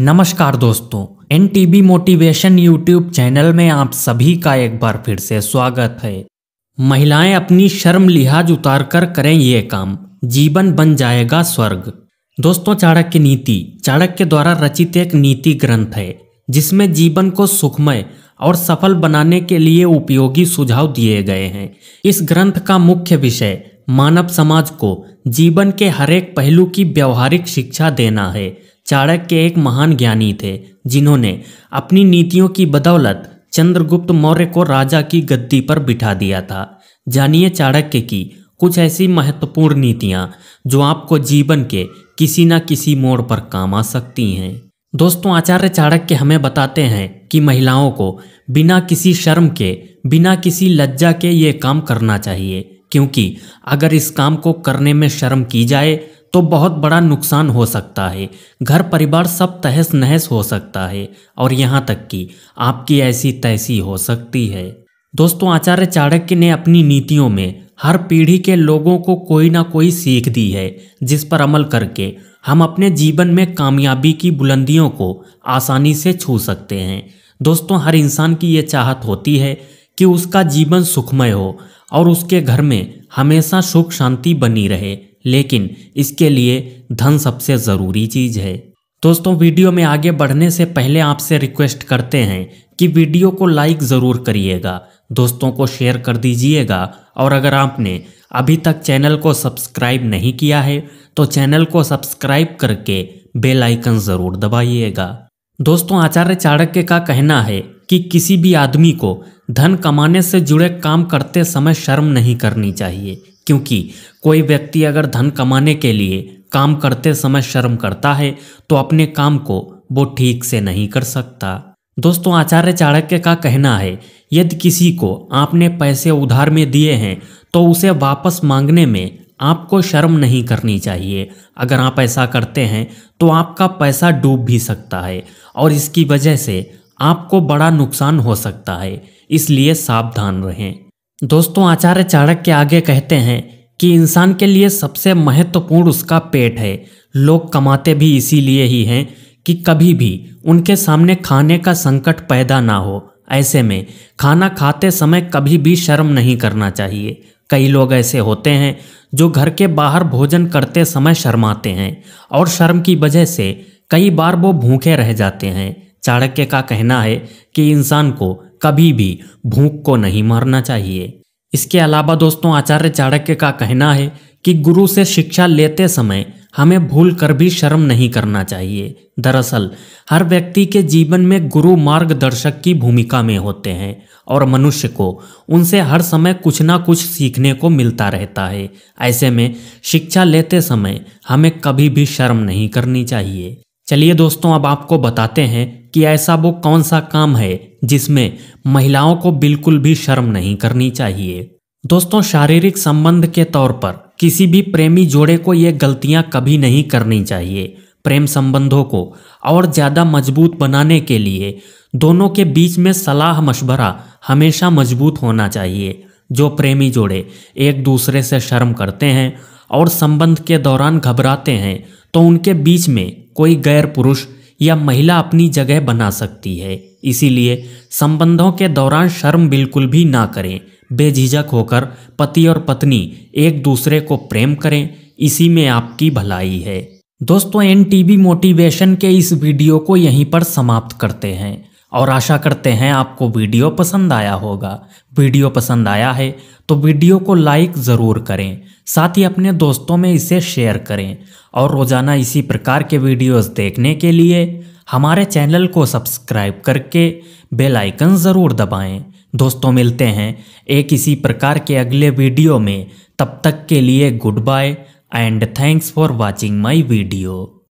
नमस्कार दोस्तों N T motivation YouTube channel में आप सभी का एक बार फिर से स्वागत है महिलाएं अपनी शर्म लिहाज उतार कर करें ये काम जीवन बन जाएगा स्वर्ग दोस्तों चाणक्य नीति चाणक्य द्वारा रचित एक नीति ग्रंथ है जिसमें जीवन को सुखमय और सफल बनाने के लिए उपयोगी सुझाव दिए गए हैं इस ग्रंथ का मुख्य विषय मानव समाज को जीवन के हरेक पहलू की व्यवहारिक शिक्षा देना है चाणक्य एक महान ज्ञानी थे जिन्होंने अपनी नीतियों की बदौलत चंद्रगुप्त मौर्य को राजा की गद्दी पर बिठा दिया था जानिए चाणक्य की कुछ ऐसी महत्वपूर्ण नीतियाँ जो आपको जीवन के किसी न किसी मोड़ पर काम आ सकती हैं दोस्तों आचार्य चाणक्य हमें बताते हैं कि महिलाओं को बिना किसी शर्म के बिना किसी लज्जा के ये काम करना चाहिए क्योंकि अगर इस काम को करने में शर्म की जाए तो बहुत बड़ा नुकसान हो सकता है घर परिवार सब तहस नहस हो सकता है और यहाँ तक कि आपकी ऐसी तैसी हो सकती है दोस्तों आचार्य चाणक्य ने अपनी नीतियों में हर पीढ़ी के लोगों को कोई ना कोई सीख दी है जिस पर अमल करके हम अपने जीवन में कामयाबी की बुलंदियों को आसानी से छू सकते हैं दोस्तों हर इंसान की ये चाहत होती है कि उसका जीवन सुखमय हो और उसके घर में हमेशा सुख शांति बनी रहे लेकिन इसके लिए धन सबसे ज़रूरी चीज़ है दोस्तों वीडियो में आगे बढ़ने से पहले आपसे रिक्वेस्ट करते हैं कि वीडियो को लाइक ज़रूर करिएगा दोस्तों को शेयर कर दीजिएगा और अगर आपने अभी तक चैनल को सब्सक्राइब नहीं किया है तो चैनल को सब्सक्राइब करके बेल आइकन ज़रूर दबाइएगा दोस्तों आचार्य चाणक्य का कहना है कि किसी भी आदमी को धन कमाने से जुड़े काम करते समय शर्म नहीं करनी चाहिए क्योंकि कोई व्यक्ति अगर धन कमाने के लिए काम करते समय शर्म करता है तो अपने काम को वो ठीक से नहीं कर सकता दोस्तों आचार्य चाणक्य का कहना है यदि किसी को आपने पैसे उधार में दिए हैं तो उसे वापस मांगने में आपको शर्म नहीं करनी चाहिए अगर आप ऐसा करते हैं तो आपका पैसा डूब भी सकता है और इसकी वजह से आपको बड़ा नुकसान हो सकता है इसलिए सावधान रहें दोस्तों आचार्य चाणक्य आगे कहते हैं कि इंसान के लिए सबसे महत्वपूर्ण उसका पेट है लोग कमाते भी इसीलिए ही हैं कि कभी भी उनके सामने खाने का संकट पैदा ना हो ऐसे में खाना खाते समय कभी भी शर्म नहीं करना चाहिए कई लोग ऐसे होते हैं जो घर के बाहर भोजन करते समय शर्माते हैं और शर्म की वजह से कई बार वो भूखे रह जाते हैं चाणक्य का कहना है कि इंसान को कभी भी भूख को नहीं मारना चाहिए इसके अलावा दोस्तों आचार्य चाणक्य का कहना है कि गुरु से शिक्षा लेते समय हमें भूल कर भी शर्म नहीं करना चाहिए दरअसल हर व्यक्ति के जीवन में गुरु मार्गदर्शक की भूमिका में होते हैं और मनुष्य को उनसे हर समय कुछ ना कुछ सीखने को मिलता रहता है ऐसे में शिक्षा लेते समय हमें कभी भी शर्म नहीं करनी चाहिए चलिए दोस्तों अब आपको बताते हैं कि ऐसा वो कौन सा काम है जिसमें महिलाओं को बिल्कुल भी शर्म नहीं करनी चाहिए दोस्तों शारीरिक संबंध के तौर पर किसी भी प्रेमी जोड़े को ये गलतियां कभी नहीं करनी चाहिए प्रेम संबंधों को और ज़्यादा मजबूत बनाने के लिए दोनों के बीच में सलाह मशवरा हमेशा मजबूत होना चाहिए जो प्रेमी जोड़े एक दूसरे से शर्म करते हैं और संबंध के दौरान घबराते हैं तो उनके बीच में कोई गैर पुरुष या महिला अपनी जगह बना सकती है इसीलिए संबंधों के दौरान शर्म बिल्कुल भी ना करें बेझिझक होकर पति और पत्नी एक दूसरे को प्रेम करें इसी में आपकी भलाई है दोस्तों एन मोटिवेशन के इस वीडियो को यहीं पर समाप्त करते हैं और आशा करते हैं आपको वीडियो पसंद आया होगा वीडियो पसंद आया है तो वीडियो को लाइक ज़रूर करें साथ ही अपने दोस्तों में इसे शेयर करें और रोज़ाना इसी प्रकार के वीडियोस देखने के लिए हमारे चैनल को सब्सक्राइब करके बेल आइकन ज़रूर दबाएं। दोस्तों मिलते हैं एक इसी प्रकार के अगले वीडियो में तब तक के लिए good bye and thanks for watching my video